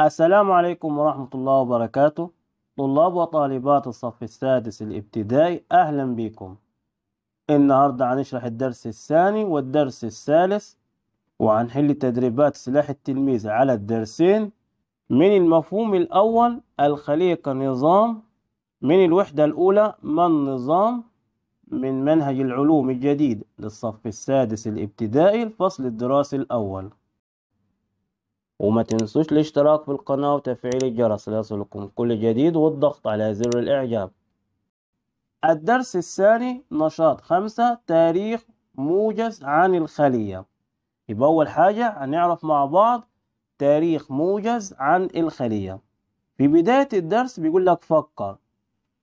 السلام عليكم ورحمة الله وبركاته طلاب وطالبات الصف السادس الابتدائي أهلا بكم النهاردة هنشرح الدرس الثاني والدرس الثالث وهنحل تدريبات سلاح التلميذ على الدرسين من المفهوم الأول الخلية كنظام من الوحدة الأولى ما النظام من منهج العلوم الجديد للصف السادس الابتدائي الفصل الدراسي الأول وما تنسوش الاشتراك في القناة وتفعيل الجرس ليصلكم كل جديد والضغط على زر الإعجاب الدرس الثاني نشاط خمسة تاريخ موجز عن الخلية يبقى أول حاجة هنعرف مع بعض تاريخ موجز عن الخلية في بداية الدرس بيقول لك فكر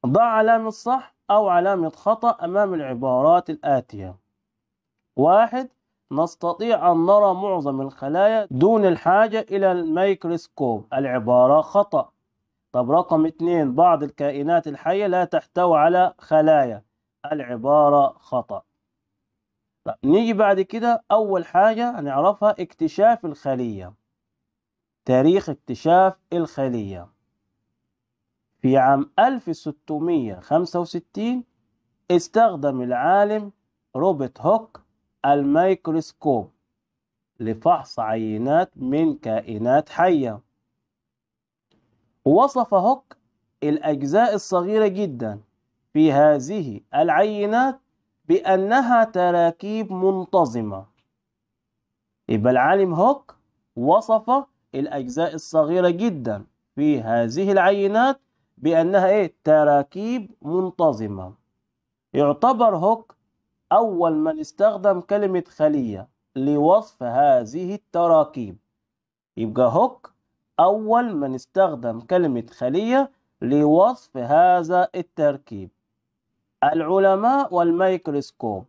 ضع علامة صح أو علامة خطأ أمام العبارات الآتية واحد نستطيع أن نرى معظم الخلايا دون الحاجة إلى الميكروسكوب العبارة خطأ طب رقم اثنين بعض الكائنات الحية لا تحتوي على خلايا العبارة خطأ طب نيجي بعد كده أول حاجة هنعرفها اكتشاف الخلية تاريخ اكتشاف الخلية في عام 1665 استخدم العالم روبرت هوك الميكروسكوب لفحص عينات من كائنات حية وصف هوك الأجزاء الصغيرة جدا في هذه العينات بأنها تراكيب منتظمة يبقى العالم هوك وصف الأجزاء الصغيرة جدا في هذه العينات بأنها إيه؟ تراكيب منتظمة يعتبر هوك أول من استخدم كلمة خلية لوصف هذه التراكيب يبقى هوك أول من استخدم كلمة خلية لوصف هذا التركيب العلماء والميكروسكوب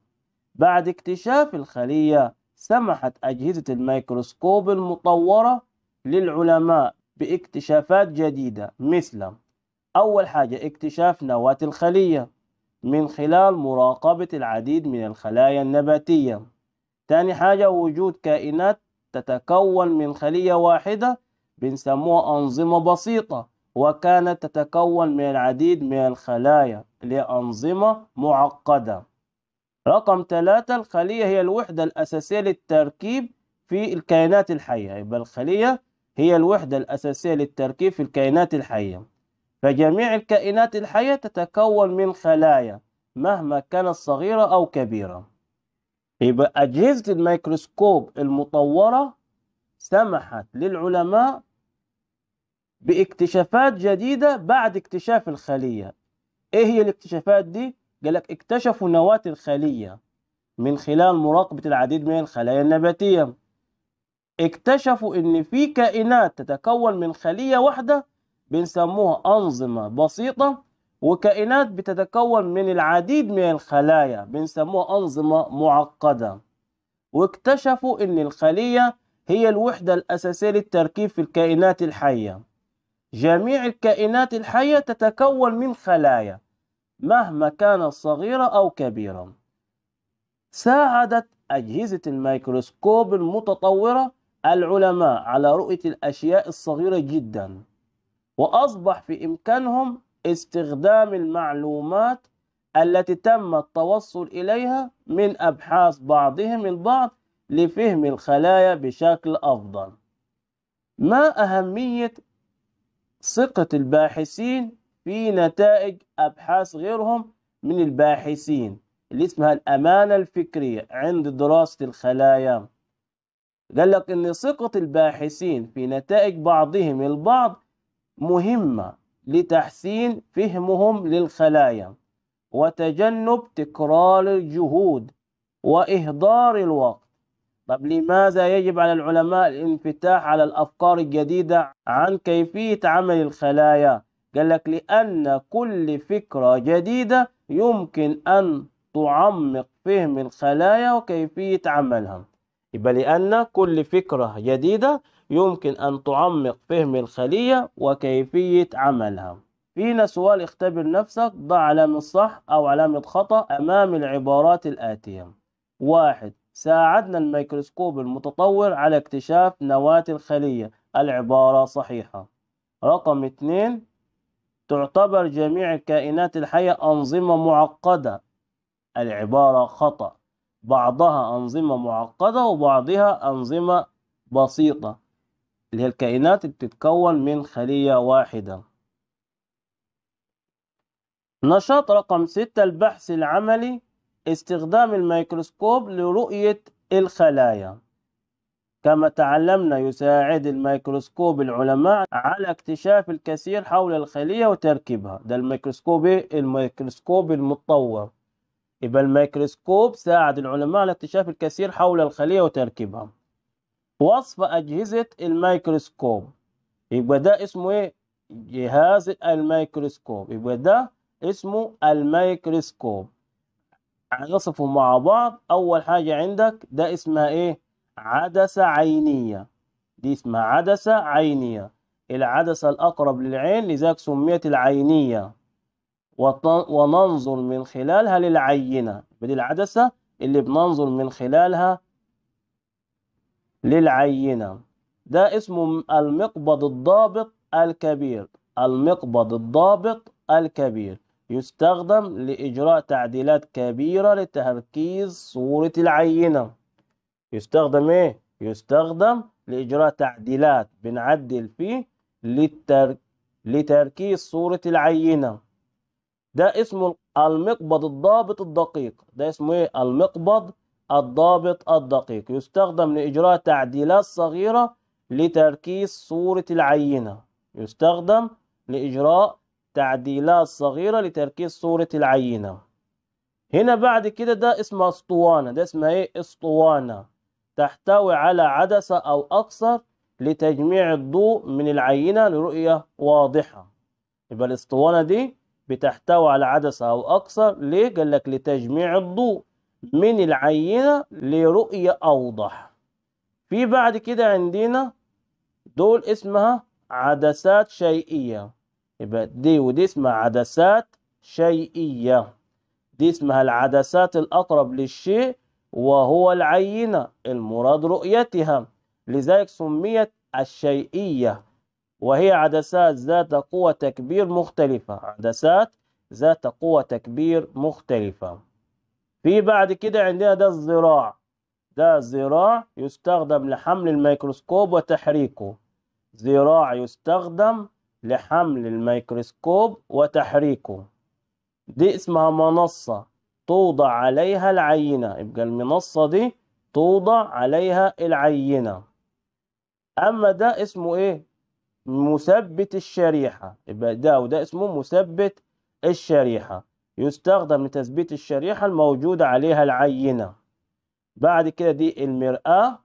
بعد اكتشاف الخلية سمحت أجهزة الميكروسكوب المطورة للعلماء باكتشافات جديدة مثل أول حاجة اكتشاف نواة الخلية من خلال مراقبة العديد من الخلايا النباتية تاني حاجة وجود كائنات تتكون من خلية واحدة بنسموها أنظمة بسيطة وكانت تتكون من العديد من الخلايا لأنظمة معقدة رقم ثلاثة الخلية هي الوحدة الأساسية للتركيب في الكائنات الحية يبقى الخلية هي الوحدة الأساسية للتركيب في الكائنات الحية فجميع الكائنات الحية تتكون من خلايا مهما كانت صغيرة أو كبيرة يبقى أجهزة الميكروسكوب المطورة سمحت للعلماء باكتشافات جديدة بعد اكتشاف الخلية إيه هي الاكتشافات دي؟ قالك اكتشفوا نواة الخلية من خلال مراقبة العديد من الخلايا النباتية اكتشفوا إن في كائنات تتكون من خلية واحدة بنسموها أنظمة بسيطة وكائنات بتتكون من العديد من الخلايا بنسموها أنظمة معقدة واكتشفوا إن الخلية هي الوحدة الأساسية للتركيب في الكائنات الحية جميع الكائنات الحية تتكون من خلايا مهما كانت صغيرة أو كبيرة ساعدت أجهزة الميكروسكوب المتطورة العلماء على رؤية الأشياء الصغيرة جداً وأصبح في إمكانهم استخدام المعلومات التي تم التوصل إليها من أبحاث بعضهم البعض لفهم الخلايا بشكل أفضل ما أهمية ثقة الباحثين في نتائج أبحاث غيرهم من الباحثين اللي اسمها الأمانة الفكرية عند دراسة الخلايا قال لك إن ثقة الباحثين في نتائج بعضهم البعض مهمة لتحسين فهمهم للخلايا وتجنب تكرار الجهود وإهدار الوقت طب لماذا يجب على العلماء الانفتاح على الأفكار الجديدة عن كيفية عمل الخلايا قال لك لأن كل فكرة جديدة يمكن أن تعمق فهم الخلايا وكيفية عملها يبقى لأن كل فكرة جديدة يمكن أن تعمق فهم الخلية وكيفية عملها فينا سؤال اختبر نفسك ضع علامة صح أو علامة خطأ أمام العبارات الآتية واحد ساعدنا الميكروسكوب المتطور على اكتشاف نواة الخلية العبارة صحيحة رقم اثنين تعتبر جميع الكائنات الحية أنظمة معقدة العبارة خطأ بعضها أنظمة معقدة وبعضها أنظمة بسيطة اللي هي الكائنات اللي بتتكون من خلية واحدة نشاط رقم ستة البحث العملي استخدام الميكروسكوب لرؤية الخلايا كما تعلمنا يساعد الميكروسكوب العلماء على اكتشاف الكثير حول الخلية وتركيبها ده الميكروسكوب الميكروسكوب المتطور يبقى الميكروسكوب ساعد العلماء على اكتشاف الكثير حول الخلية وتركيبها وصف أجهزة الميكروسكوب يبقى ده اسمه إيه؟ جهاز الميكروسكوب يبقى ده اسمه الميكروسكوب هنصفه مع بعض أول حاجة عندك ده اسمها إيه؟ عدسة عينية دي اسمها عدسة عينية العدسة الأقرب للعين لذلك سميت العينية وننظر من خلالها للعينة دي العدسة اللي بننظر من خلالها للعينة ده اسمه المقبض الضابط الكبير المقبض الضابط الكبير يستخدم لإجراء تعديلات كبيرة لتركيز صورة العينة يستخدم إيه؟ يستخدم لإجراء تعديلات بنعدل فيه للتر... لتركيز صورة العينة ده اسمه المقبض الضابط الدقيق ده اسمه إيه؟ المقبض الضابط الدقيق يستخدم لإجراء تعديلات صغيرة لتركيز صورة العينة يستخدم لإجراء تعديلات صغيرة لتركيز صورة العينة هنا بعد كده ده اسمه اسطوانة ده اسمها ايه اسطوانة تحتوي على عدسة أو أكثر لتجميع الضوء من العينة لرؤية واضحة يبقى الاسطوانة دي بتحتوي على عدسة أو أكثر ليه؟ قال لك لتجميع الضوء من العينة لرؤية أوضح في بعد كده عندنا دول اسمها عدسات شيئية يبقى دي ودي اسمها عدسات شيئية دي اسمها العدسات الأقرب للشيء وهو العينة المراد رؤيتها لذلك سميت الشيئية وهي عدسات ذات قوة تكبير مختلفة عدسات ذات قوة تكبير مختلفة في بعد كده عندنا ده الذراع ده الذراع يستخدم لحمل الميكروسكوب وتحريكه ذراع يستخدم لحمل الميكروسكوب وتحريكه دي اسمها منصة توضع عليها العينة يبقى المنصة دي توضع عليها العينة أما ده اسمه إيه؟ مثبت الشريحة يبقى ده وده اسمه مثبت الشريحة يستخدم لتثبيت الشريحة الموجودة عليها العينة بعد كده دي المرآة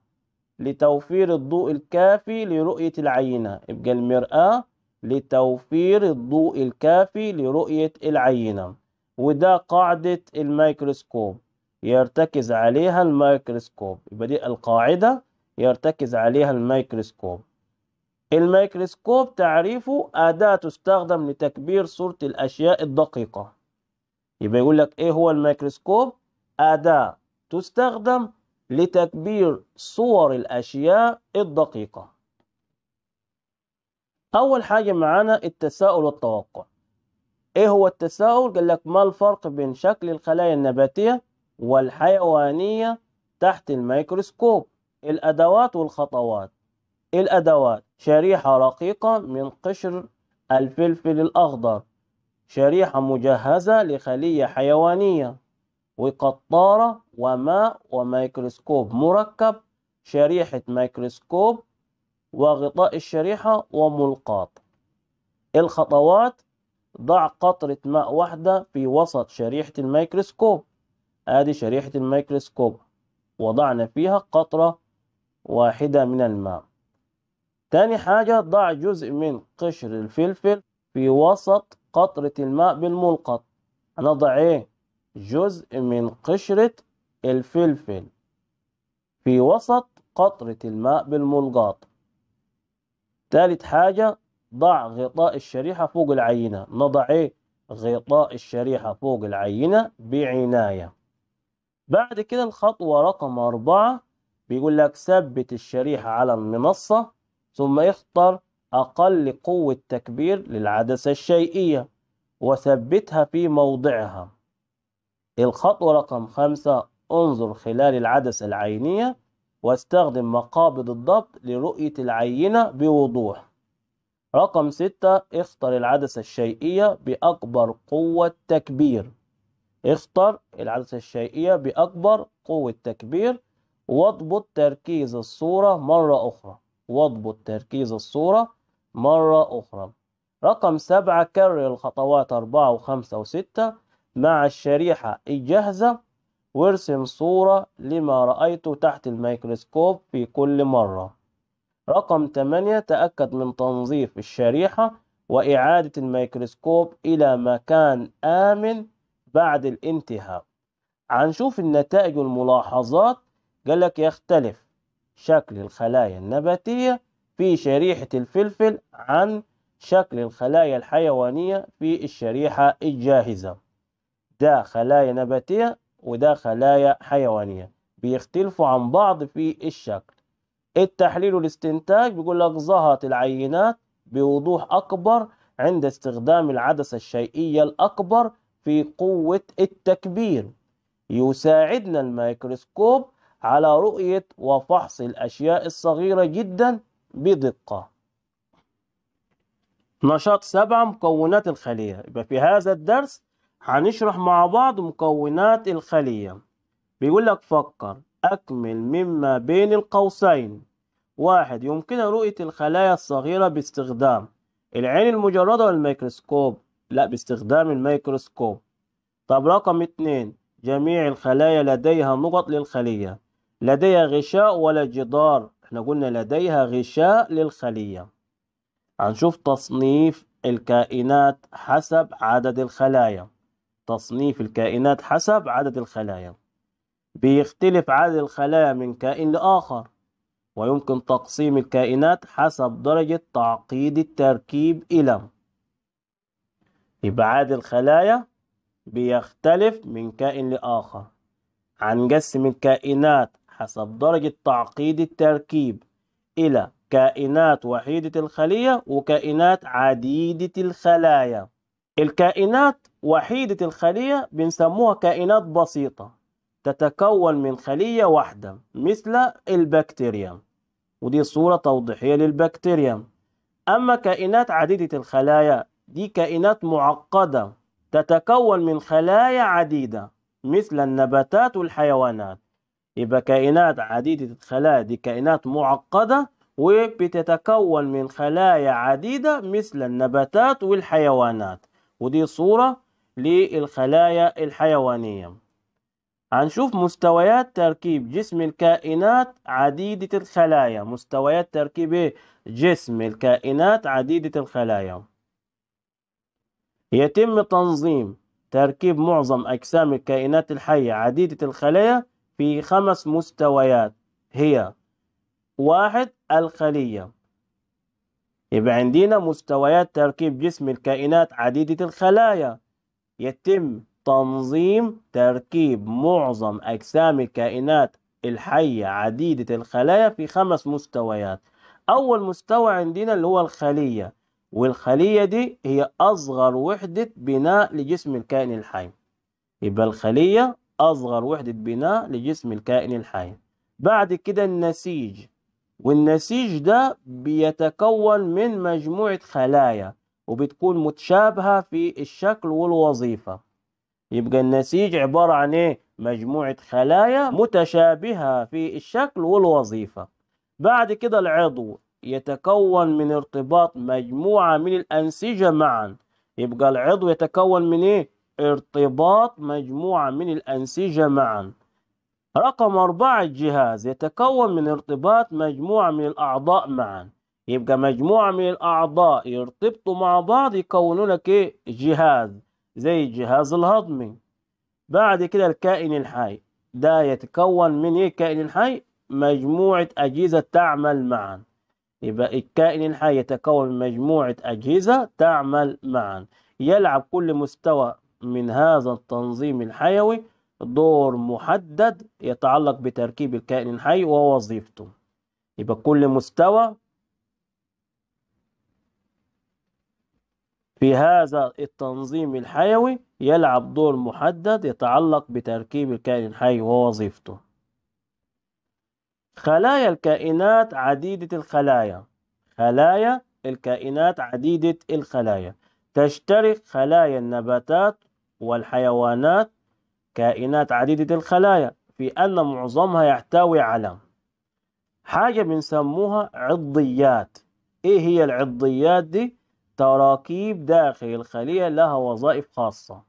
لتوفير الضوء الكافي لرؤية العينة يبقى المرآة لتوفير الضوء الكافي لرؤية العينة وده قاعدة الميكروسكوب يرتكز عليها الميكروسكوب يبقى دي القاعدة يرتكز عليها الميكروسكوب الميكروسكوب تعريفه أداة تستخدم لتكبير صورة الأشياء الدقيقة يبقى يقول لك ايه هو الميكروسكوب أداة تستخدم لتكبير صور الأشياء الدقيقة أول حاجة معانا التساؤل والتوقع إيه هو التساؤل؟ قال لك ما الفرق بين شكل الخلايا النباتية والحيوانية تحت الميكروسكوب الأدوات والخطوات الأدوات شريحة رقيقة من قشر الفلفل الأخضر شريحة مجهزة لخلية حيوانية وقطارة وماء وميكروسكوب مركب شريحة ميكروسكوب وغطاء الشريحة وملقاط الخطوات ضع قطرة ماء واحدة في وسط شريحة الميكروسكوب ادي شريحة الميكروسكوب وضعنا فيها قطرة واحدة من الماء تاني حاجة ضع جزء من قشر الفلفل في وسط قطرة الماء بالملقط هنضع ايه جزء من قشرة الفلفل في وسط قطرة الماء بالملقط ثالث حاجة ضع غطاء الشريحة فوق العينة نضع ايه غطاء الشريحة فوق العينة بعناية بعد كده الخطوة رقم أربعة بيقول لك ثبت الشريحة على المنصة ثم اختر أقل قوة تكبير للعدسة الشيئية وثبتها في موضعها الخطوة رقم خمسة انظر خلال العدسة العينية واستخدم مقابض الضبط لرؤية العينة بوضوح رقم ستة اختر العدسة الشيئية بأكبر قوة تكبير اختر العدسة الشيئية بأكبر قوة تكبير واضبط تركيز الصورة مرة أخرى واضبط تركيز الصورة مرة أخرى رقم سبعة كرر الخطوات أربعة وخمسة وستة مع الشريحة الجاهزة وارسم صورة لما رأيته تحت الميكروسكوب في كل مرة رقم تمانية تأكد من تنظيف الشريحة وإعادة الميكروسكوب إلى مكان آمن بعد الانتهاء هنشوف النتائج والملاحظات قالك يختلف شكل الخلايا النباتية في شريحة الفلفل عن شكل الخلايا الحيوانية في الشريحة الجاهزة ده خلايا نباتية وده خلايا حيوانية بيختلفوا عن بعض في الشكل التحليل والاستنتاج بيقول لك ظهرت العينات بوضوح أكبر عند استخدام العدسة الشيئية الأكبر في قوة التكبير يساعدنا الميكروسكوب على رؤية وفحص الأشياء الصغيرة جدا بدقة نشاط سبعة مكونات الخلية يبقى في هذا الدرس هنشرح مع بعض مكونات الخلية بيقول لك فكر أكمل مما بين القوسين واحد يمكن رؤية الخلايا الصغيرة باستخدام العين المجردة والميكروسكوب لا باستخدام الميكروسكوب طب رقم اتنين جميع الخلايا لديها نقط للخلية لديها غشاء ولا جدار احنا قلنا لديها غشاء للخلية هنشوف تصنيف الكائنات حسب عدد الخلايا تصنيف الكائنات حسب عدد الخلايا بيختلف عدد الخلايا من كائن لآخر ويمكن تقسيم الكائنات حسب درجة تعقيد التركيب إلى إبعاد الخلايا بيختلف من كائن لآخر هنقسم الكائنات حسب درجة تعقيد التركيب إلى كائنات وحيدة الخلية وكائنات عديدة الخلايا الكائنات وحيدة الخلية بنسموها كائنات بسيطة تتكون من خلية واحدة مثل البكتيريا ودي صورة توضيحية للبكتيريا أما كائنات عديدة الخلايا دي كائنات معقدة تتكون من خلايا عديدة مثل النباتات والحيوانات يبقى كائنات عديدة الخلايا دي كائنات معقدة وبتتكون من خلايا عديدة مثل النباتات والحيوانات ودي صورة للخلايا الحيوانية هنشوف مستويات تركيب جسم الكائنات عديدة الخلايا مستويات تركيب ايه؟ جسم الكائنات عديدة الخلايا يتم تنظيم تركيب معظم أجسام الكائنات الحية عديدة الخلايا في خمس مستويات هي واحد الخلية يبقى عندنا مستويات تركيب جسم الكائنات عديدة الخلايا يتم تنظيم تركيب معظم أجسام الكائنات الحية عديدة الخلايا في خمس مستويات أول مستوى عندنا اللي هو الخلية والخلية دي هي أصغر وحدة بناء لجسم الكائن الحي يبقى الخلية أصغر وحدة بناء لجسم الكائن الحي بعد كده النسيج والنسيج ده بيتكون من مجموعة خلايا وبتكون متشابهة في الشكل والوظيفة يبقى النسيج عبارة عن إيه؟ مجموعة خلايا متشابهة في الشكل والوظيفة بعد كده العضو يتكون من ارتباط مجموعة من الأنسجة معا يبقى العضو يتكون من إيه؟ ارتباط مجموعة من الأنسجة معا رقم أربعة الجهاز يتكون من ارتباط مجموعة من الأعضاء معا يبقى مجموعة من الأعضاء يرتبطوا مع بعض يكونوا لك إيه؟ جهاز زي الجهاز الهضمي بعد كده الكائن الحي ده يتكون من إيه الكائن الحي؟ مجموعة أجهزة تعمل معا يبقى الكائن الحي يتكون من مجموعة أجهزة تعمل معا يلعب كل مستوى من هذا التنظيم الحيوي دور محدد يتعلق بتركيب الكائن الحي ووظيفته يبقى كل مستوى في هذا التنظيم الحيوي يلعب دور محدد يتعلق بتركيب الكائن الحي ووظيفته خلايا الكائنات عديدة الخلايا خلايا الكائنات عديدة الخلايا تشترك خلايا النباتات والحيوانات كائنات عديدة الخلايا في أن معظمها يحتوي على حاجة بنسموها عضيات إيه هي العضيات دي؟ تراكيب داخل الخلية لها وظائف خاصة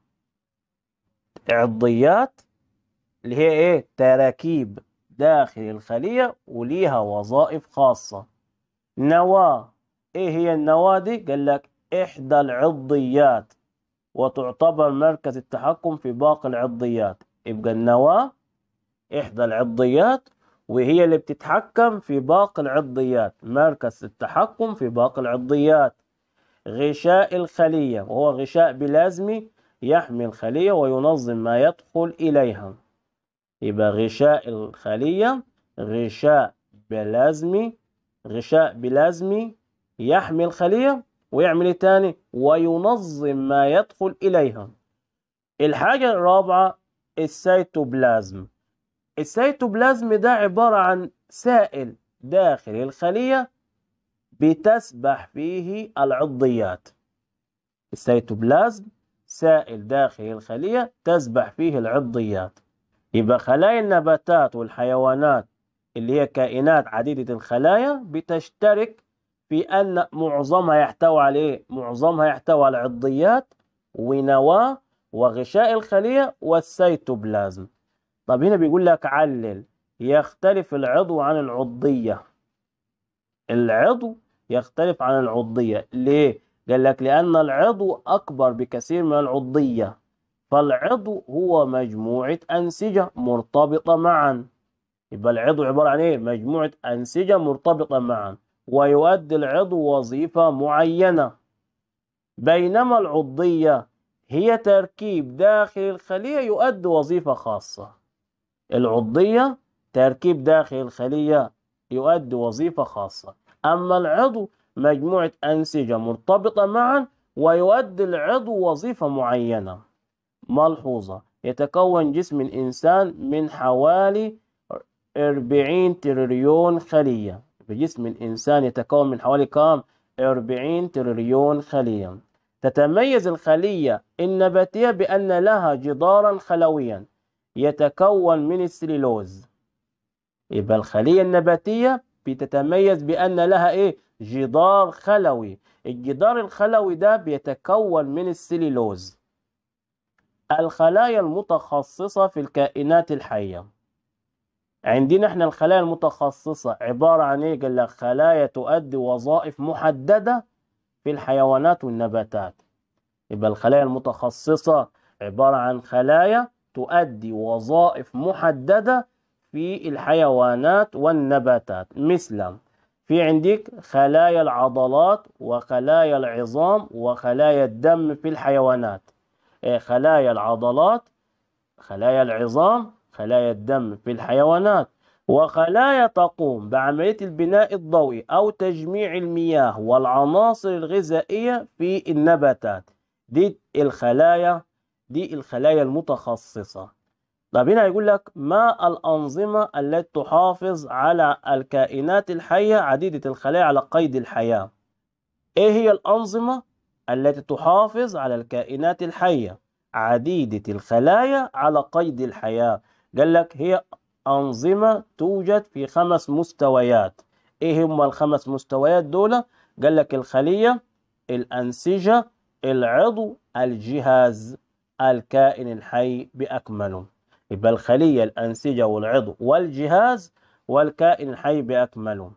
عضيات اللي هي إيه؟ تراكيب داخل الخلية وليها وظائف خاصة نواة إيه هي النواة دي؟ قال لك إحدى العضيات وتعتبر مركز التحكم في باقي العضيات يبقى النواة إحدى العضيات وهي اللي بتتحكم في باقي العضيات مركز التحكم في باقي العضيات غشاء الخلية وهو غشاء بلازمي يحمي الخلية وينظم ما يدخل إليها يبقى غشاء الخلية غشاء بلازمي غشاء بلازمي يحمي الخلية ويعمل ايه تاني وينظم ما يدخل اليها الحاجه الرابعه السيتوبلازم السيتوبلازم ده عباره عن سائل داخل الخليه بتسبح فيه العضيات السيتوبلازم سائل داخل الخليه تسبح فيه العضيات يبقى خلايا النباتات والحيوانات اللي هي كائنات عديده الخلايا بتشترك في أن معظمها يحتوي على إيه؟ معظمها يحتوي على عضيات ونواة وغشاء الخلية والسيتوبلازم طب هنا بيقول لك علل يختلف العضو عن العضية العضو يختلف عن العضية ليه؟ قال لك لأن العضو أكبر بكثير من العضية فالعضو هو مجموعة أنسجة مرتبطة معا يبقى العضو عبارة عن إيه؟ مجموعة أنسجة مرتبطة معا ويؤدي العضو وظيفة معينة بينما العضية هي تركيب داخل الخلية يؤدي وظيفة خاصة العضية تركيب داخل الخلية يؤدي وظيفة خاصة أما العضو مجموعة أنسجة مرتبطة معا ويؤدي العضو وظيفة معينة ملحوظة يتكون جسم الإنسان من حوالي 40 تريليون خلية جسم الإنسان يتكون من حوالي كام؟ 40 تريليون خلية تتميز الخلية النباتية بأن لها جدارا خلويا يتكون من السليلوز يبقى الخلية النباتية بتتميز بأن لها إيه؟ جدار خلوي الجدار الخلوي ده بيتكون من السليلوز الخلايا المتخصصة في الكائنات الحية عندنا احنا الخلايا المتخصصة عبارة عن ايه؟ قال لك خلايا تؤدي وظائف محددة في الحيوانات والنباتات يبقى الخلايا المتخصصة عبارة عن خلايا تؤدي وظائف محددة في الحيوانات والنباتات مثلا في عندك خلايا العضلات وخلايا العظام وخلايا الدم في الحيوانات إيه، خلايا العضلات خلايا العظام خلايا الدم في الحيوانات وخلايا تقوم بعملية البناء الضوئي أو تجميع المياه والعناصر الغذائية في النباتات دي الخلايا دي الخلايا المتخصصة طب هنا يقول لك ما الأنظمة التي تحافظ على الكائنات الحية عديدة الخلايا على قيد الحياة إيه هي الأنظمة التي تحافظ على الكائنات الحية عديدة الخلايا على قيد الحياة قال لك هي أنظمة توجد في خمس مستويات إيه هم الخمس مستويات دول؟ قال لك الخلية الأنسجة العضو الجهاز الكائن الحي بأكمله يبقى الخلية الأنسجة والعضو والجهاز والكائن الحي بأكمله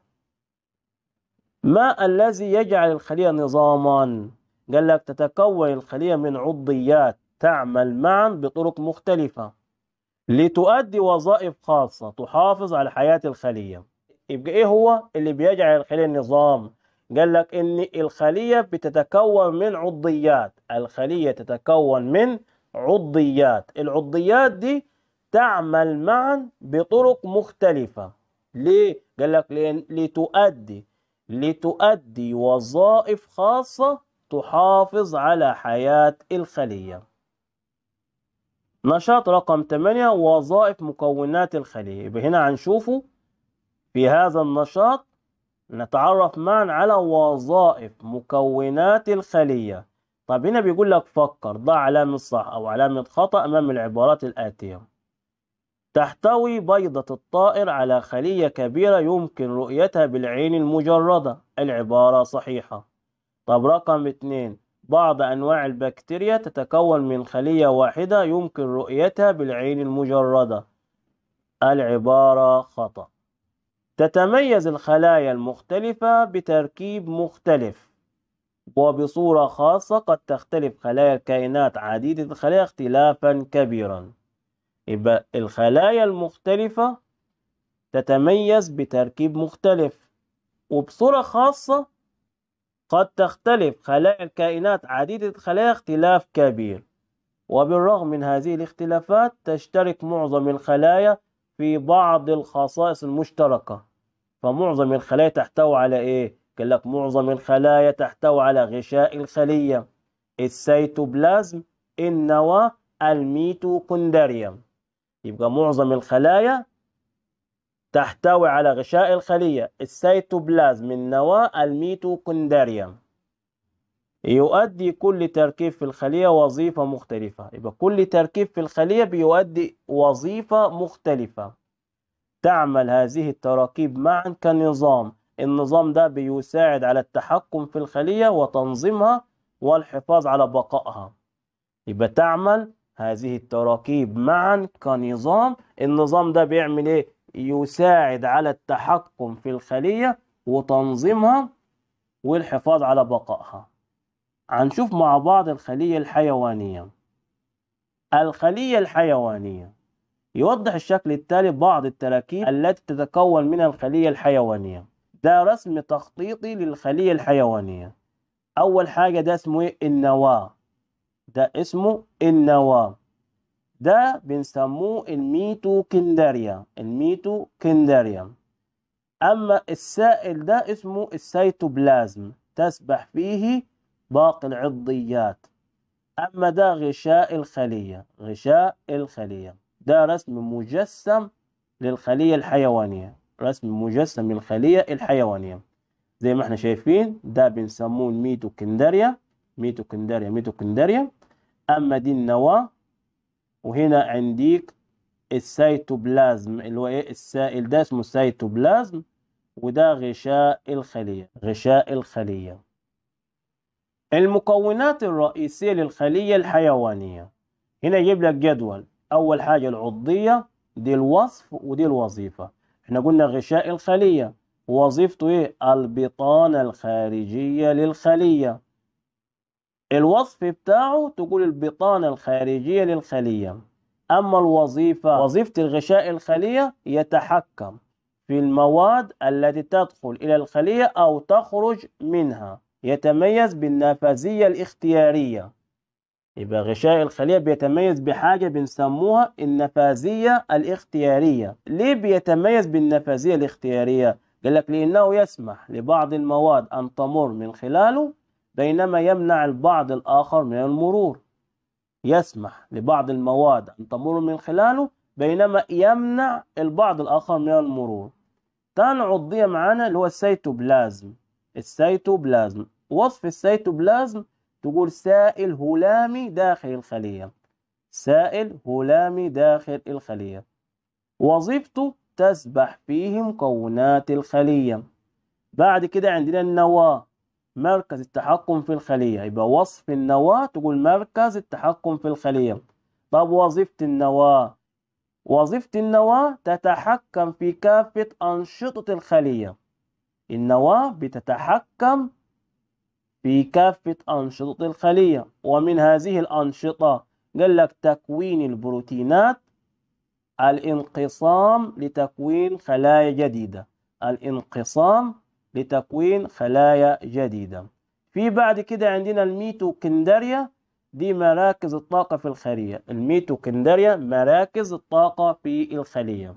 ما الذي يجعل الخلية نظاما؟ قال لك تتكون الخلية من عضيات تعمل معا بطرق مختلفة لتؤدي وظائف خاصة تحافظ على حياة الخلية يبقى إيه هو اللي بيجعل الخلية نظام قال لك إن الخلية بتتكون من عضيات الخلية تتكون من عضيات العضيات دي تعمل معا بطرق مختلفة ليه؟ قال لك لتؤدي لتؤدي وظائف خاصة تحافظ على حياة الخلية نشاط رقم 8 وظائف مكونات الخلية يبقى هنا هنشوفه في هذا النشاط نتعرف معا على وظائف مكونات الخلية طب هنا بيقول لك فكر ضع علامة صح أو علامة خطأ أمام العبارات الآتية تحتوي بيضة الطائر على خلية كبيرة يمكن رؤيتها بالعين المجردة العبارة صحيحة طب رقم اتنين بعض أنواع البكتيريا تتكون من خلية واحدة يمكن رؤيتها بالعين المجردة العبارة خطأ تتميز الخلايا المختلفة بتركيب مختلف وبصورة خاصة قد تختلف خلايا الكائنات عديدة الخلايا اختلافا كبيرا يبقى الخلايا المختلفة تتميز بتركيب مختلف وبصورة خاصة قد تختلف خلايا الكائنات عديدة الخلايا اختلاف كبير وبالرغم من هذه الاختلافات تشترك معظم الخلايا في بعض الخصائص المشتركة فمعظم الخلايا تحتوي على ايه؟ قال لك معظم الخلايا تحتوي على غشاء الخلية السيتوبلازم النواة الميتوكوندريا يبقى معظم الخلايا تحتوي على غشاء الخلية السيتوبلازم من نواة الميتوكوندريا يؤدي كل تركيب في الخلية وظيفة مختلفة يبقى كل تركيب في الخلية بيؤدي وظيفة مختلفة تعمل هذه التراكيب معا كنظام النظام ده بيساعد على التحكم في الخلية وتنظيمها والحفاظ على بقائها يبقى تعمل هذه التراكيب معا كنظام النظام ده بيعمل ايه يساعد على التحكم في الخلية وتنظيمها والحفاظ على بقائها هنشوف مع بعض الخلية الحيوانية الخلية الحيوانية يوضح الشكل التالي بعض التراكيب التي تتكون من الخلية الحيوانية ده رسم تخطيطي للخلية الحيوانية أول حاجة ده اسمه إيه؟ النواة ده اسمه النواة ده بنسموه الميتوكندريا الميتوكندريا أما السائل ده اسمه السيتوبلازم تسبح فيه باقي العضيات أما ده غشاء الخلية غشاء الخلية ده رسم مجسم للخلية الحيوانية رسم مجسم للخلية الحيوانية زي ما احنا شايفين ده بنسموه الميتوكندريا ميتوكندريا ميتوكندريا أما دي النواة وهنا عنديك السيتوبلازم اللي هو ايه السائل ده اسمه سيتوبلازم وده غشاء الخلية غشاء الخلية المكونات الرئيسية للخلية الحيوانية هنا يجيب لك جدول أول حاجة العضية دي الوصف ودي الوظيفة احنا قلنا غشاء الخلية وظيفته ايه البطانة الخارجية للخلية الوصف بتاعه تقول البطانة الخارجية للخلية أما الوظيفة وظيفة الغشاء الخلية يتحكم في المواد التي تدخل إلى الخلية أو تخرج منها يتميز بالنافذية الاختيارية يبقى غشاء الخلية بيتميز بحاجة بنسموها النفاذية الاختيارية ليه بيتميز بالنفاذية الاختيارية؟ قال لك لأنه يسمح لبعض المواد أن تمر من خلاله بينما يمنع البعض الآخر من المرور يسمح لبعض المواد أن تمر من خلاله بينما يمنع البعض الآخر من المرور تان عضية معانا اللي هو السيتوبلازم السيتوبلازم وصف السيتوبلازم تقول سائل هلامي داخل الخلية سائل هلامي داخل الخلية وظيفته تسبح فيه مكونات الخلية بعد كده عندنا النواة مركز التحكم في الخلية يبقى وصف النواة تقول مركز التحكم في الخلية طب وظيفة النواة وظيفة النواة تتحكم في كافة أنشطة الخلية النواة بتتحكم في كافة أنشطة الخلية ومن هذه الأنشطة قال لك تكوين البروتينات الانقسام لتكوين خلايا جديدة الانقسام لتكوين خلايا جديدة في بعد كده عندنا الميتوكندريا دي مراكز الطاقة في الخلية الميتوكندريا مراكز الطاقة في الخلية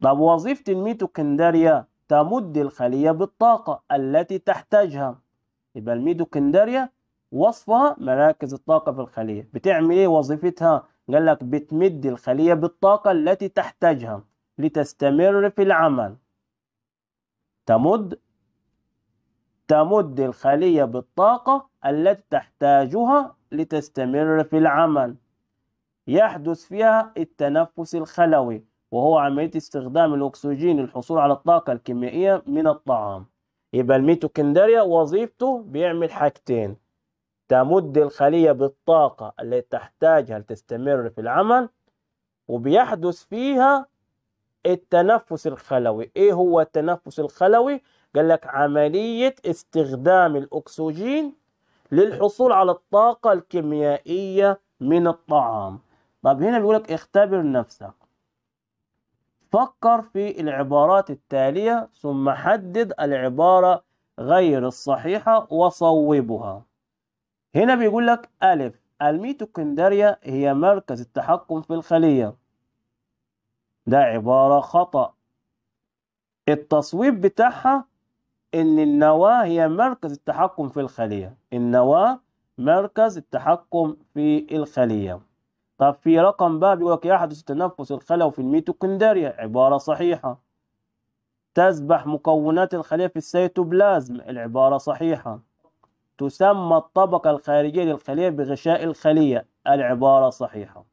طب وظيفة الميتوكندريا تمد الخلية بالطاقة التي تحتاجها يبقى الميتوكندريا وصفها مراكز الطاقة في الخلية بتعمل ايه وظيفتها قال لك بتمد الخلية بالطاقة التي تحتاجها لتستمر في العمل تمد تمد الخلية بالطاقة التي تحتاجها لتستمر في العمل يحدث فيها التنفس الخلوي وهو عملية استخدام الأكسجين للحصول على الطاقة الكيميائية من الطعام يبقى الميتوكندريا وظيفته بيعمل حاجتين تمد الخلية بالطاقة التي تحتاجها لتستمر في العمل وبيحدث فيها التنفس الخلوي ايه هو التنفس الخلوي قال لك عملية استخدام الأكسجين للحصول على الطاقة الكيميائية من الطعام طب هنا بيقول لك اختبر نفسك فكر في العبارات التالية ثم حدد العبارة غير الصحيحة وصوبها هنا بيقول لك ألف الميتوكندريا هي مركز التحكم في الخلية ده عبارة خطأ التصويب بتاعها إن النواة هي مركز التحكم في الخلية النواة مركز التحكم في الخلية طب في رقم بقى بيقول لك يحدث تنفس الخلوي في الميتوكوندريا عبارة صحيحة تسبح مكونات الخلية في السيتوبلازم العبارة صحيحة تسمى الطبقة الخارجية للخلية بغشاء الخلية العبارة صحيحة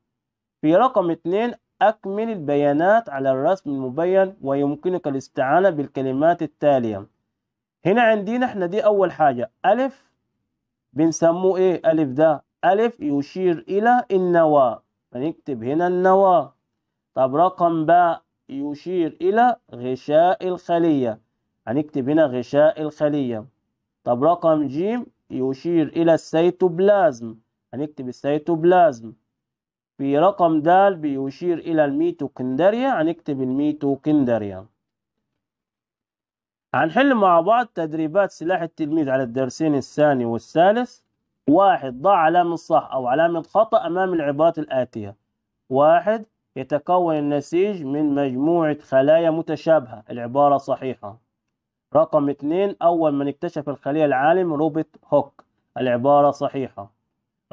في رقم اتنين أكمل البيانات على الرسم المبين ويمكنك الاستعانة بالكلمات التالية هنا عندنا احنا دي أول حاجة ألف بنسموه إيه ألف ده ألف يشير إلى النواة فنكتب هنا النواة طب رقم باء يشير إلى غشاء الخلية هنكتب هنا غشاء الخلية طب رقم جيم يشير إلى السيتوبلازم هنكتب السيتوبلازم في رقم د بيشير إلى الميتوكندريا هنكتب الميتوكندريا هنحل مع بعض تدريبات سلاح التلميذ على الدرسين الثاني والثالث واحد ضع علامة صح أو علامة خطأ أمام العبارات الآتية واحد يتكون النسيج من مجموعة خلايا متشابهة العبارة صحيحة رقم اثنين أول من اكتشف الخلية العالم روبرت هوك العبارة صحيحة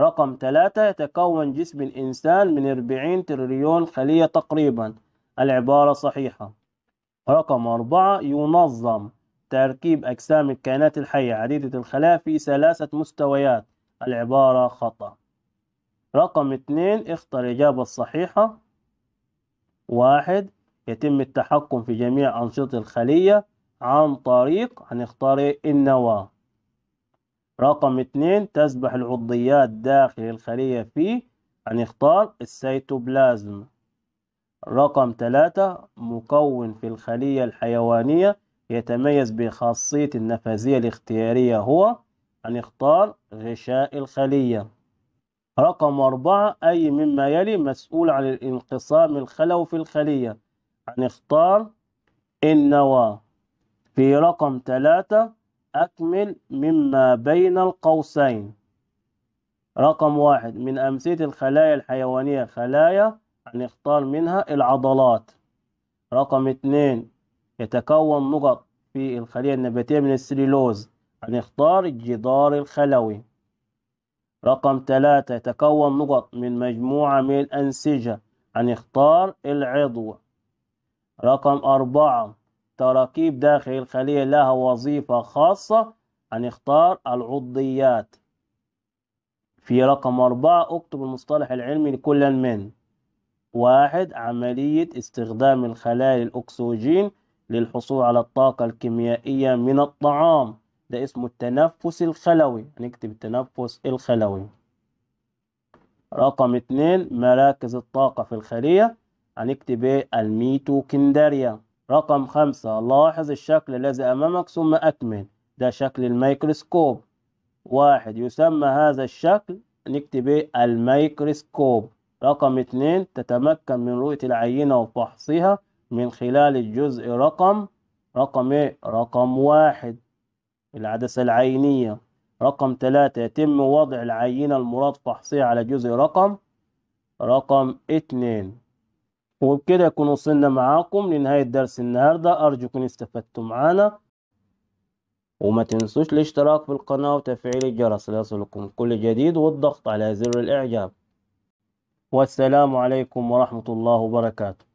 رقم ثلاثة يتكون جسم الإنسان من 40 تريليون خلية تقريبا العبارة صحيحة رقم أربعة ينظم تركيب أجسام الكائنات الحية عديدة الخلايا في ثلاثة مستويات العبارة خطأ رقم اثنين اختر الإجابة الصحيحة واحد يتم التحكم في جميع أنشطة الخلية عن طريق هنختار النواة رقم اتنين تسبح العضيات داخل الخلية في هنختار السيتوبلازم رقم تلاتة مكون في الخلية الحيوانية يتميز بخاصية النفاذية الاختيارية هو هنختار غشاء الخلية رقم أربعة أي مما يلي مسؤول عن الانقسام الخلوي في الخلية هنختار النواة في رقم ثلاثة أكمل مما بين القوسين رقم واحد من أمثلة الخلايا الحيوانية خلايا هنختار منها العضلات رقم اتنين يتكون نقط في الخلية النباتية من السليلوز هنختار الجدار الخلوي رقم ثلاثة يتكون نقط من مجموعة من الأنسجة هنختار العضو رقم أربعة تراكيب داخل الخلية لها وظيفة خاصة هنختار العضيات في رقم أربعة أكتب المصطلح العلمي لكل من واحد عملية استخدام الخلايا الأكسجين للحصول على الطاقة الكيميائية من الطعام ده اسمه التنفس الخلوي هنكتب التنفس الخلوي رقم اتنين مراكز الطاقة في الخلية هنكتب إيه؟ الميتوكندريا رقم خمسة لاحظ الشكل الذي أمامك ثم أكمل ده شكل الميكروسكوب واحد يسمى هذا الشكل نكتب ايه الميكروسكوب رقم اتنين تتمكن من رؤية العينة وفحصها من خلال الجزء رقم رقم ايه رقم واحد العدسة العينية رقم ثلاثة يتم وضع العينة المراد فحصها على جزء رقم رقم اتنين وبكده يكون وصلنا معاكم لنهاية درس النهاردة أرجو أرجوكم استفدتم معانا وما تنسوش الاشتراك في القناة وتفعيل الجرس ليصلكم كل جديد والضغط على زر الإعجاب والسلام عليكم ورحمة الله وبركاته